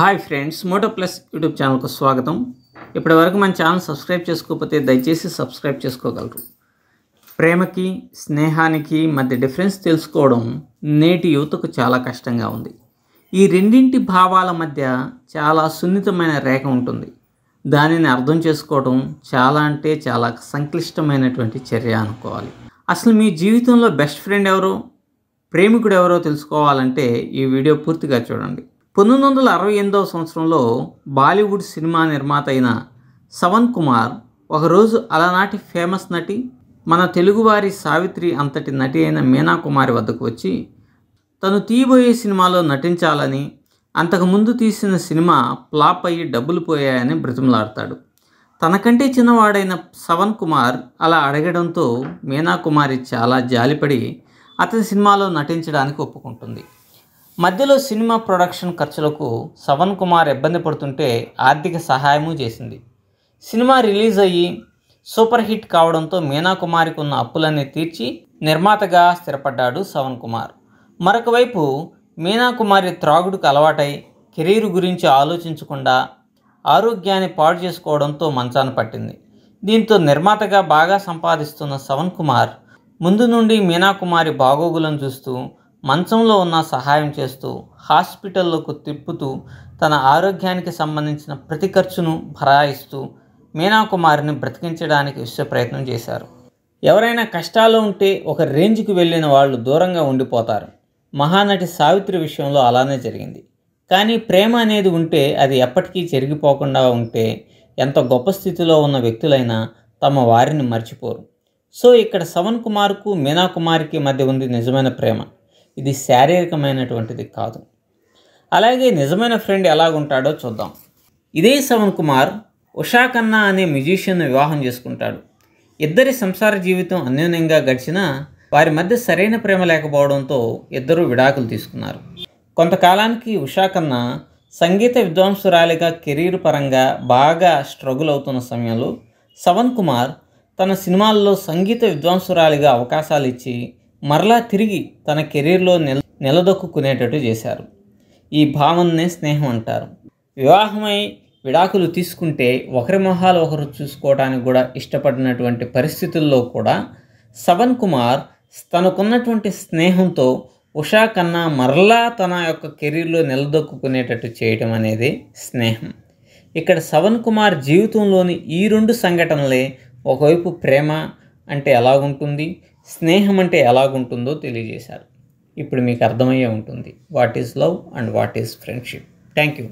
hi friends Moto Plus YouTube ఛానల్కు స్వాగతం ఇప్పటి వరకు మన ఛానల్ సబ్స్క్రైబ్ చేసుకోకపోతే దయచేసి సబ్స్క్రైబ్ చేసుకోగలరు ప్రేమకి స్నేహానికి మధ్య డిఫరెన్స్ తెలుసుకోవడం నేటి యువతకు చాలా కష్టంగా ఉంది ఈ రెండింటి భావాల మధ్య చాలా సున్నితమైన రేఖ ఉంటుంది దానిని అర్థం చేసుకోవడం చాలా అంటే చాలా సంక్లిష్టమైనటువంటి చర్య అనుకోవాలి అసలు మీ జీవితంలో బెస్ట్ ఫ్రెండ్ ఎవరో ప్రేమికుడు ఎవరో తెలుసుకోవాలంటే ఈ వీడియో పూర్తిగా చూడండి పంతొమ్మిది వందల అరవై ఎనిమిదవ సంవత్సరంలో బాలీవుడ్ సినిమా నిర్మాత అయిన సవన్ కుమార్ ఒకరోజు అలనాటి ఫేమస్ నటి మన తెలుగువారి సావిత్రి అంతటి నటి అయిన మీనా కుమారి వద్దకు వచ్చి తను తీయబోయే సినిమాలో నటించాలని అంతకుముందు తీసిన సినిమా ఫ్లాప్ అయ్యి డబ్బులు పోయాయని బ్రతిమలాడతాడు తనకంటే చిన్నవాడైన సవన్ కుమార్ అలా అడగడంతో మీనా కుమారి చాలా జాలిపడి అతని సినిమాలో నటించడానికి ఒప్పుకుంటుంది మధ్యలో సినిమా ప్రొడక్షన్ ఖర్చులకు సవన్ కుమార్ ఇబ్బంది పడుతుంటే ఆర్థిక సహాయము చేసింది సినిమా రిలీజ్ అయ్యి సూపర్ హిట్ కావడంతో మీనా ఉన్న అప్పులన్నీ తీర్చి నిర్మాతగా స్థిరపడ్డాడు సవన్ కుమార్ మరొక వైపు మీనా కుమారి త్రాగుడుకు అలవాటై కెరీర్ గురించి ఆలోచించకుండా ఆరోగ్యాన్ని పాడు చేసుకోవడంతో మంచాన పట్టింది దీంతో నిర్మాతగా బాగా సంపాదిస్తున్న సవన్ కుమార్ ముందు నుండి మీనా కుమారి బాగోగులను చూస్తూ మంచంలో ఉన్న సహాయం చేస్తూ హాస్పిటల్లోకి తిప్పుతూ తన ఆరోగ్యానికి సంబంధించిన ప్రతి ఖర్చును భరాయిస్తూ మీనాకుమారిని బ్రతికించడానికి విశ్వ ప్రయత్నం చేశారు ఎవరైనా కష్టాలు ఉంటే ఒక రేంజ్కి వెళ్ళిన వాళ్ళు దూరంగా ఉండిపోతారు మహానటి సావిత్రి విషయంలో అలానే జరిగింది కానీ ప్రేమ అనేది ఉంటే అది ఎప్పటికీ చెరిగిపోకుండా ఉంటే ఎంత గొప్ప స్థితిలో ఉన్న వ్యక్తులైనా తమ వారిని మర్చిపోరు సో ఇక్కడ సవన్ కుమార్కు మీనాకుమారికి మధ్య ఉంది నిజమైన ప్రేమ ఇది శారీరకమైనటువంటిది కాదు అలాగే నిజమైన ఫ్రెండ్ ఎలాగుంటాడో చూద్దాం ఇదే శవన్ కుమార్ ఉషా ఖన్నా అనే మ్యూజిషియన్ను వివాహం చేసుకుంటాడు ఇద్దరి సంసార జీవితం అన్యోన్యంగా గడిచినా వారి మధ్య సరైన ప్రేమ లేకపోవడంతో ఇద్దరు విడాకులు తీసుకున్నారు కొంతకాలానికి ఉషా ఖన్నా సంగీత విద్వాంసురాలిగా కెరీర్ పరంగా బాగా స్ట్రగుల్ అవుతున్న సమయంలో శవన్ కుమార్ తన సినిమాల్లో సంగీత విద్వాంసురాలిగా అవకాశాలు ఇచ్చి మరలా తిరిగి తన కెరీర్లో నిల నిలదొక్కునేటట్టు చేశారు ఈ భావననే స్నేహం అంటారు వివాహమై విడాకులు తీసుకుంటే ఒకరి మొహాలు ఒకరు చూసుకోవడానికి కూడా ఇష్టపడినటువంటి పరిస్థితుల్లో కూడా సవన్ కుమార్ తనకున్నటువంటి స్నేహంతో ఉషా కన్నా మరలా తన యొక్క కెరీర్లో నిలదొక్కునేటట్టు చేయటం అనేది స్నేహం ఇక్కడ సవన్ కుమార్ జీవితంలోని ఈ రెండు సంఘటనలే ఒకవైపు ప్రేమ అంటే ఎలా ఉంటుంది స్నేహం అంటే ఎలాగుంటుందో తెలియజేశారు ఇప్పుడు మీకు అర్థమయ్యే ఉంటుంది what is love and what is friendship thank you